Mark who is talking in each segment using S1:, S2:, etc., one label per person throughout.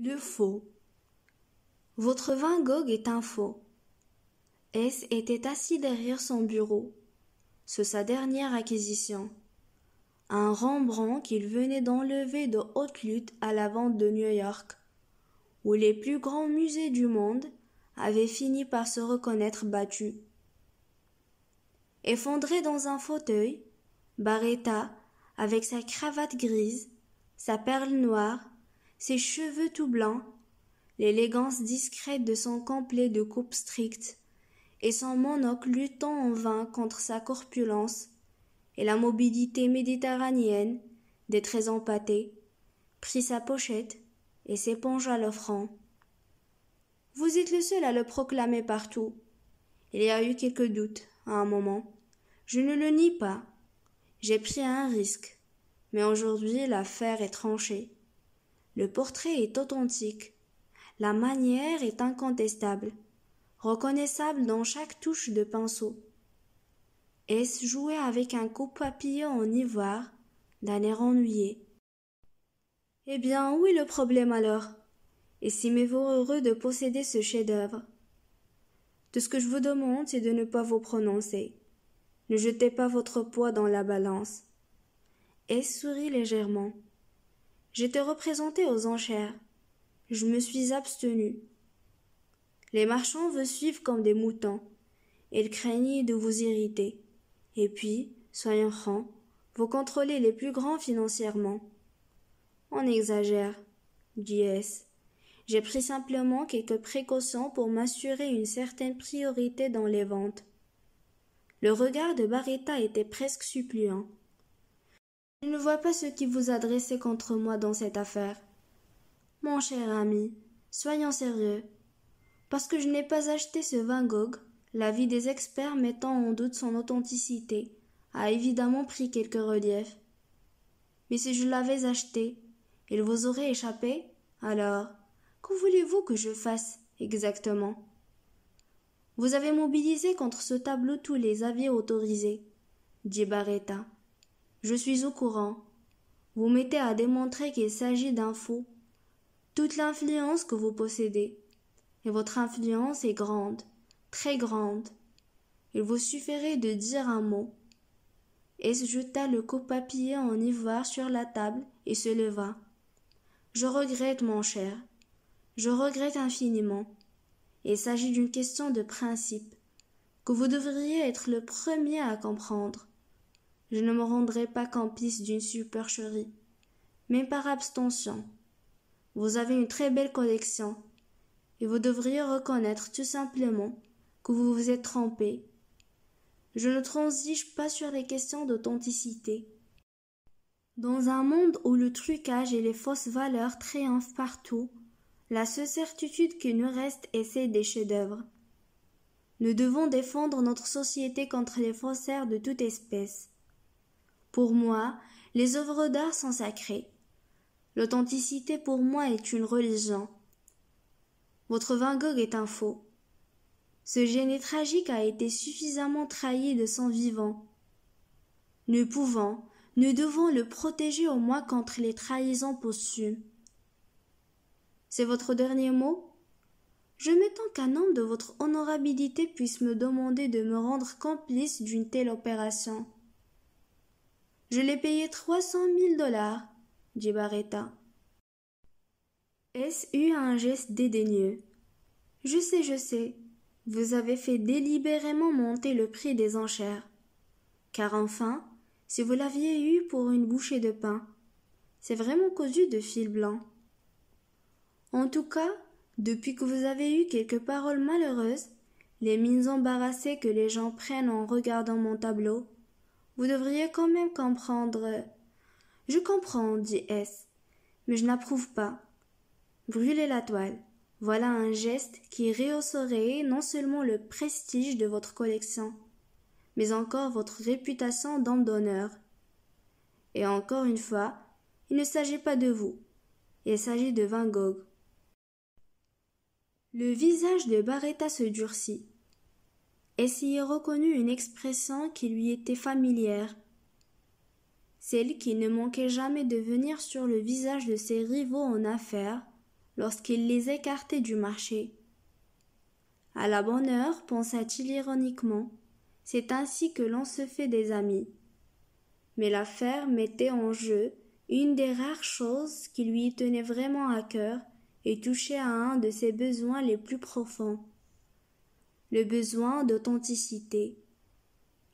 S1: Le faux. Votre Van Gogh est un faux. S était assis derrière son bureau. C'est sa dernière acquisition. Un Rembrandt qu'il venait d'enlever de haute lutte à la vente de New York, où les plus grands musées du monde avaient fini par se reconnaître battus. Effondré dans un fauteuil, Barretta, avec sa cravate grise, sa perle noire ses cheveux tout blancs, l'élégance discrète de son complet de coupe stricte, et son monocle luttant en vain contre sa corpulence, et la mobilité méditerranéenne des traits empâtés, prit sa pochette et s'épongea l'offrant. Vous êtes le seul à le proclamer partout. Il y a eu quelques doutes, à un moment. Je ne le nie pas. J'ai pris un risque. Mais aujourd'hui l'affaire est tranchée. Le portrait est authentique. La manière est incontestable, reconnaissable dans chaque touche de pinceau. Est-ce joué avec un coup papillon en ivoire d'un air ennuyé Eh bien, où est le problème alors Et mes vous heureux de posséder ce chef-d'œuvre Tout ce que je vous demande, c'est de ne pas vous prononcer. Ne jetez pas votre poids dans la balance. Et sourit légèrement. J'étais représenté aux enchères. Je me suis abstenu. Les marchands vous suivent comme des moutons. Ils craignent de vous irriter. Et puis, soyons francs, vous contrôlez les plus grands financièrement. On exagère, dit S. J'ai pris simplement quelques précautions pour m'assurer une certaine priorité dans les ventes. Le regard de Barretta était presque suppliant. Je ne vois pas ce qui vous adressez contre moi dans cette affaire. Mon cher ami, soyons sérieux. Parce que je n'ai pas acheté ce Van Gogh, l'avis des experts mettant en doute son authenticité a évidemment pris quelque relief. Mais si je l'avais acheté, il vous aurait échappé, alors que voulez-vous que je fasse exactement Vous avez mobilisé contre ce tableau tous les avis autorisés, dit Barretta je suis au courant. Vous mettez à démontrer qu'il s'agit d'un faux. Toute l'influence que vous possédez. Et votre influence est grande, très grande. Il vous suffirait de dire un mot. Et se jeta le copapier en ivoire sur la table et se leva. Je regrette, mon cher. Je regrette infiniment. Il s'agit d'une question de principe, que vous devriez être le premier à comprendre je ne me rendrai pas complice d'une supercherie. Mais par abstention. Vous avez une très belle collection, et vous devriez reconnaître tout simplement que vous vous êtes trompé. Je ne transige pas sur les questions d'authenticité. Dans un monde où le trucage et les fausses valeurs triomphent partout, la seule certitude qui nous reste est celle des chefs-d'œuvre. Nous devons défendre notre société contre les faussaires de toute espèce. Pour moi, les œuvres d'art sont sacrées. L'authenticité pour moi est une religion. Votre Van est un faux. Ce génie tragique a été suffisamment trahi de son vivant. Nous pouvons, nous devons le protéger au moins contre les trahisons posthumes. C'est votre dernier mot? Je m'étends qu'un homme de votre honorabilité puisse me demander de me rendre complice d'une telle opération. Je l'ai payé trois cent mille dollars, dit Barretta. S eut un geste dédaigneux. Je sais, je sais. Vous avez fait délibérément monter le prix des enchères. Car enfin, si vous l'aviez eu pour une bouchée de pain, c'est vraiment causé de fil blanc. En tout cas, depuis que vous avez eu quelques paroles malheureuses, les mines embarrassées que les gens prennent en regardant mon tableau, vous devriez quand même comprendre. Je comprends, dit S. Mais je n'approuve pas. Brûlez la toile. Voilà un geste qui rehausserait non seulement le prestige de votre collection, mais encore votre réputation d'homme d'honneur. Et encore une fois, il ne s'agit pas de vous, il s'agit de Van Gogh. Le visage de Barretta se durcit et s'y reconnut une expression qui lui était familière, celle qui ne manquait jamais de venir sur le visage de ses rivaux en affaires lorsqu'il les écartait du marché. À la bonne heure, pensa-t-il ironiquement, c'est ainsi que l'on se fait des amis. Mais l'affaire mettait en jeu une des rares choses qui lui tenait vraiment à cœur et touchait à un de ses besoins les plus profonds le besoin d'authenticité.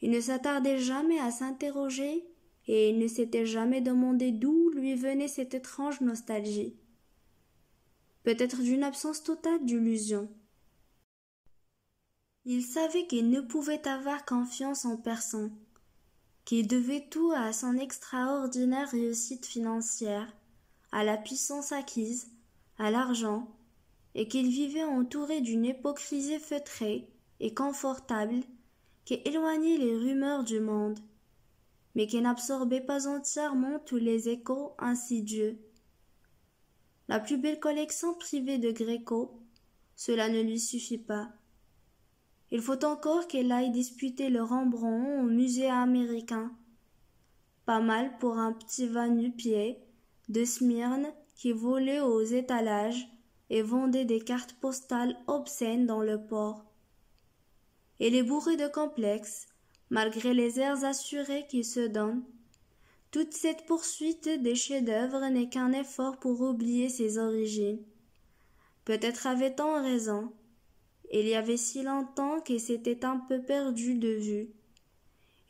S1: Il ne s'attardait jamais à s'interroger et il ne s'était jamais demandé d'où lui venait cette étrange nostalgie. Peut-être d'une absence totale d'illusion. Il savait qu'il ne pouvait avoir confiance en personne, qu'il devait tout à son extraordinaire réussite financière, à la puissance acquise, à l'argent, et qu'il vivait entouré d'une hypocrisie feutrée et confortable qui éloignait les rumeurs du monde, mais qui n'absorbait pas entièrement tous les échos insidieux. La plus belle collection privée de Gréco, cela ne lui suffit pas. Il faut encore qu'elle aille disputer le Rembrandt au musée américain. Pas mal pour un petit va pied de Smyrne qui volait aux étalages et vendait des cartes postales obscènes dans le port. Et les bourrés de complexes, malgré les airs assurés qu'il se donnent, Toute cette poursuite des chefs-d'œuvre n'est qu'un effort pour oublier ses origines. Peut-être avait-on raison. Il y avait si longtemps qu'il s'était un peu perdu de vue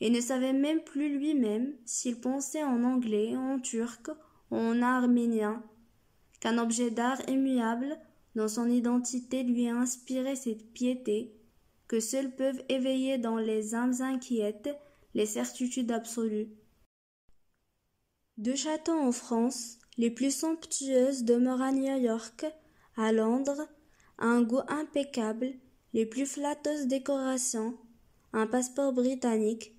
S1: et ne savait même plus lui-même s'il pensait en anglais, en turc, en arménien, qu'un objet d'art immuable, dans son identité, lui a inspiré cette piété que seuls peuvent éveiller dans les âmes inquiètes les certitudes absolues. Deux châteaux en France, les plus somptueuses demeurent à New York, à Londres, un goût impeccable, les plus flatteuses décorations, un passeport britannique,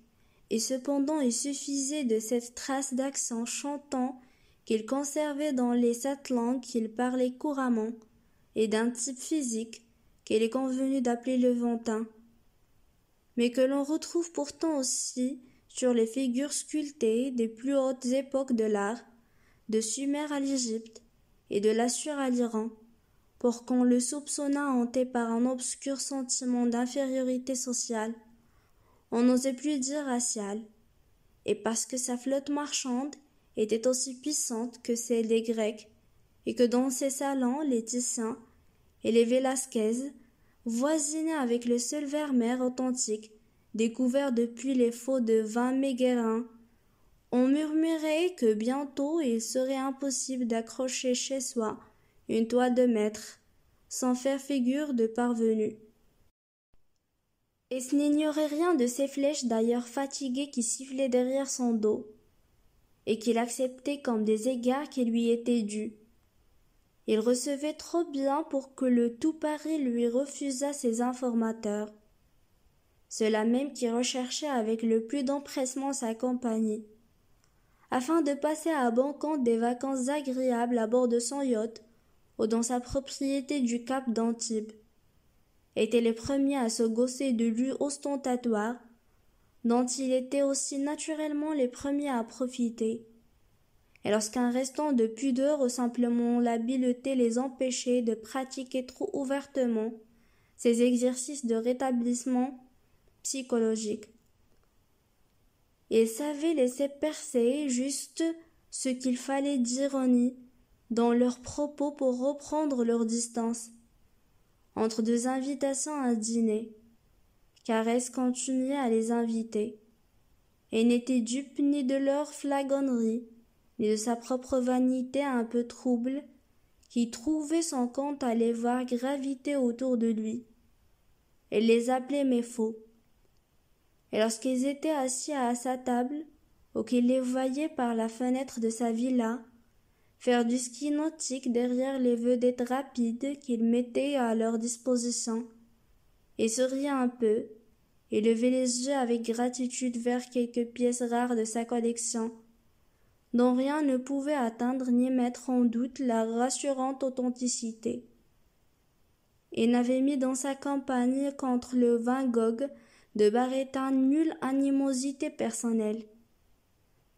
S1: et cependant il suffisait de cette trace d'accent chantant qu'il conservait dans les sept langues qu'il parlait couramment, et d'un type physique qu'il est convenu d'appeler levantin, mais que l'on retrouve pourtant aussi sur les figures sculptées des plus hautes époques de l'art, de Sumer à l'Égypte et de l'Assur à l'Iran, pour qu'on le soupçonnât hanté par un obscur sentiment d'infériorité sociale, on n'osait plus dire racial, et parce que sa flotte marchande était aussi puissante que celle des Grecs, et que dans ses salons les Tissins et les Velasquez voisinaient avec le seul Vermeer authentique, découvert depuis les faux de vin Méguérin. On murmurait que bientôt il serait impossible d'accrocher chez soi une toile de maître, sans faire figure de parvenu. Et ce n'ignorait rien de ces flèches d'ailleurs fatiguées qui sifflaient derrière son dos, et qu'il acceptait comme des égards qui lui étaient dus. Il recevait trop bien pour que le tout Paris lui refusât ses informateurs. Ceux-là même qui recherchait avec le plus d'empressement sa compagnie. Afin de passer à bon compte des vacances agréables à bord de son yacht ou dans sa propriété du Cap d'Antibes, étaient les premiers à se gausser de lui ostentatoire dont ils étaient aussi naturellement les premiers à profiter. Et lorsqu'un restant de pudeur ou simplement l'habileté les empêchait de pratiquer trop ouvertement ces exercices de rétablissement psychologique. Ils savaient laisser percer juste ce qu'il fallait d'ironie dans leurs propos pour reprendre leur distance entre deux invitations à dîner. Caresse continuait à les inviter, et n'était dupe ni de leur flagonnerie, ni de sa propre vanité un peu trouble, qui trouvait son compte à les voir graviter autour de lui. Elle les appelait mes faux. Et lorsqu'ils étaient assis à sa table, ou qu'il les voyait par la fenêtre de sa villa, faire du ski nautique derrière les vedettes rapides qu'il mettait à leur disposition, et riait un peu, et levait les yeux avec gratitude vers quelques pièces rares de sa collection, dont rien ne pouvait atteindre ni mettre en doute la rassurante authenticité. Et n'avait mis dans sa campagne contre le vin Gogh de Barretta nulle animosité personnelle.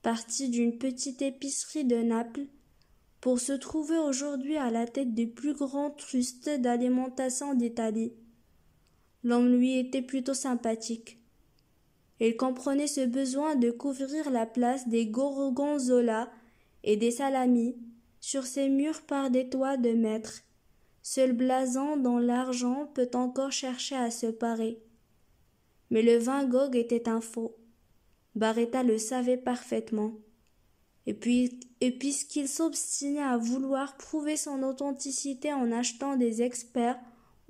S1: Parti d'une petite épicerie de Naples, pour se trouver aujourd'hui à la tête des plus grands trustes d'alimentation d'Italie. L'homme lui était plutôt sympathique. Il comprenait ce besoin de couvrir la place des Gorgonzola et des salamis sur ses murs par des toits de maître, seul blason dont l'argent peut encore chercher à se parer. Mais le vin Gogh était un faux. Barretta le savait parfaitement. Et puis, et puisqu'il s'obstinait à vouloir prouver son authenticité en achetant des experts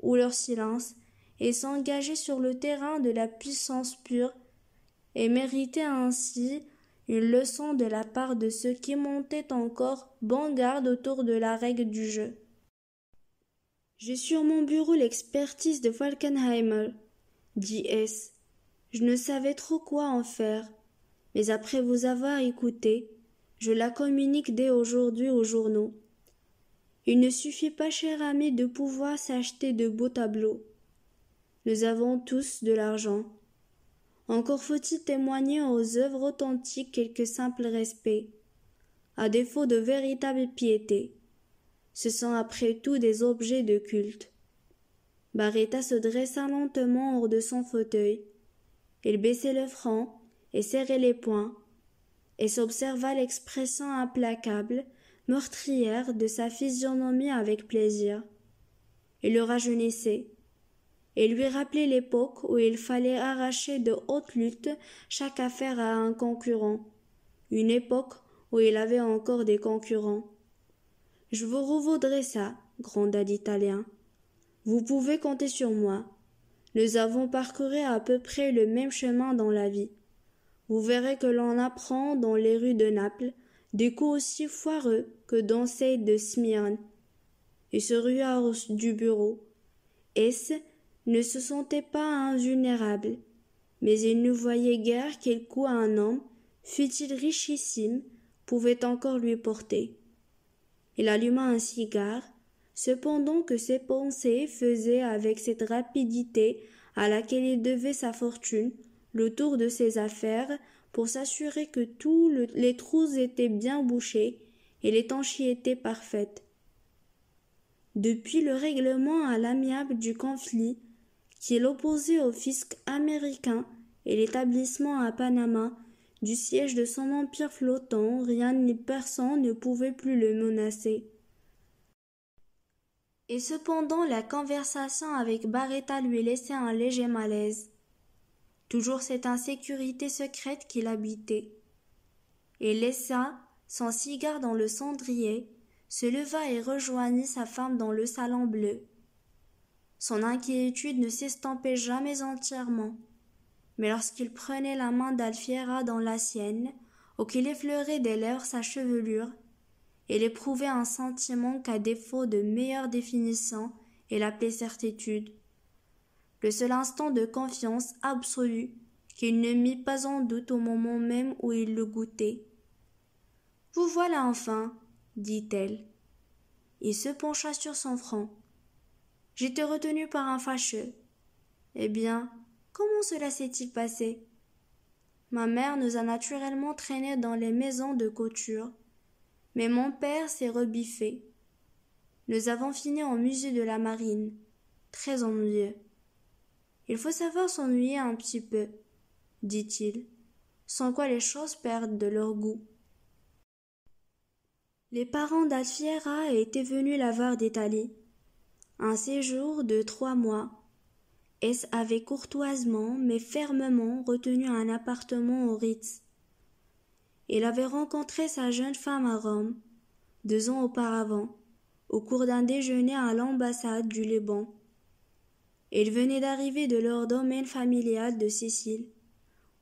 S1: ou leur silence, et s'engager sur le terrain de la puissance pure, et mériter ainsi une leçon de la part de ceux qui montaient encore bon garde autour de la règle du jeu. J'ai sur mon bureau l'expertise de Falkenheimer, dit S. Je ne savais trop quoi en faire, mais après vous avoir écouté, je la communique dès aujourd'hui aux journaux. Il ne suffit pas, cher ami, de pouvoir s'acheter de beaux tableaux. Nous avons tous de l'argent. Encore faut-il témoigner aux œuvres authentiques quelque simple respect, à défaut de véritable piété. Ce sont après tout des objets de culte. Barretta se dressa lentement hors de son fauteuil. Il baissait le front et serrait les poings, et s'observa l'expression implacable, meurtrière de sa physionomie avec plaisir. Il le rajeunissait et lui rappeler l'époque où il fallait arracher de hautes luttes chaque affaire à un concurrent. Une époque où il avait encore des concurrents. Je vous revaudrai ça, gronda l'Italien. Vous pouvez compter sur moi. Nous avons parcouru à peu près le même chemin dans la vie. Vous verrez que l'on apprend dans les rues de Naples des coups aussi foireux que dans celles de Smyrne. Il se rua du bureau. est-ce ne se sentait pas invulnérable, mais il ne voyait guère quel coup un homme fût-il richissime pouvait encore lui porter il alluma un cigare cependant que ses pensées faisaient avec cette rapidité à laquelle il devait sa fortune le tour de ses affaires pour s'assurer que tous les trous étaient bien bouchés et l'étanchéité parfaite. Depuis le règlement à l'amiable du conflit, qui au fisc américain et l'établissement à Panama du siège de son empire flottant, rien ni personne ne pouvait plus le menacer. Et cependant la conversation avec Barretta lui laissait un léger malaise. Toujours cette insécurité secrète qu'il habitait. Et laissa son cigare dans le cendrier, se leva et rejoignit sa femme dans le salon bleu. Son inquiétude ne s'estampait jamais entièrement. Mais lorsqu'il prenait la main d'Alfiera dans la sienne, ou qu'il effleurait des lèvres sa chevelure, il éprouvait un sentiment qu'à défaut de meilleur définissant, il appelait certitude. Le seul instant de confiance absolue qu'il ne mit pas en doute au moment même où il le goûtait. Vous voilà enfin, dit-elle. Il se pencha sur son front. J'étais retenu par un fâcheux. Eh bien, comment cela s'est-il passé Ma mère nous a naturellement traînés dans les maisons de couture, mais mon père s'est rebiffé. Nous avons fini en musée de la marine, très ennuyeux. Il faut savoir s'ennuyer un petit peu, dit-il, sans quoi les choses perdent de leur goût. Les parents d'Alfiera étaient venus la voir d'Italie un séjour de trois mois. S avait courtoisement mais fermement retenu un appartement au Ritz. Il avait rencontré sa jeune femme à Rome, deux ans auparavant, au cours d'un déjeuner à l'ambassade du Liban. Il venait d'arriver de leur domaine familial de Sicile,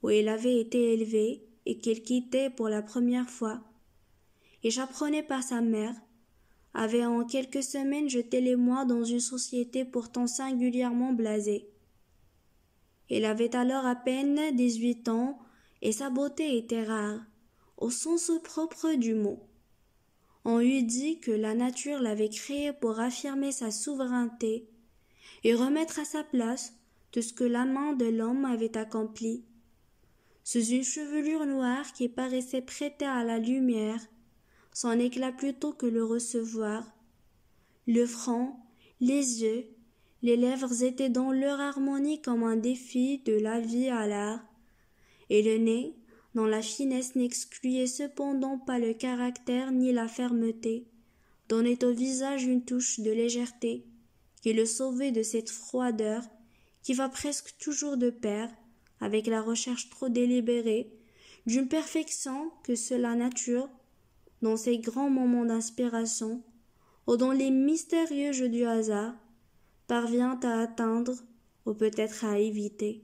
S1: où il avait été élevé et qu'il quittait pour la première fois, et j'apprenais par sa mère, avait en quelques semaines jeté les mois dans une société pourtant singulièrement blasée. Il avait alors à peine dix-huit ans, et sa beauté était rare, au sens propre du mot. On eût dit que la nature l'avait créé pour affirmer sa souveraineté et remettre à sa place tout ce que la main de l'homme avait accompli. Sous une chevelure noire qui paraissait prêtée à la lumière, son éclat plutôt que le recevoir. Le front, les yeux, les lèvres étaient dans leur harmonie comme un défi de la vie à l'art, et le nez, dont la finesse n'excluait cependant pas le caractère ni la fermeté, donnait au visage une touche de légèreté, qui le sauvait de cette froideur qui va presque toujours de pair avec la recherche trop délibérée d'une perfection que seule la nature dans ces grands moments d'inspiration, ou dont les mystérieux jeux du hasard, parvient à atteindre, ou peut-être à éviter,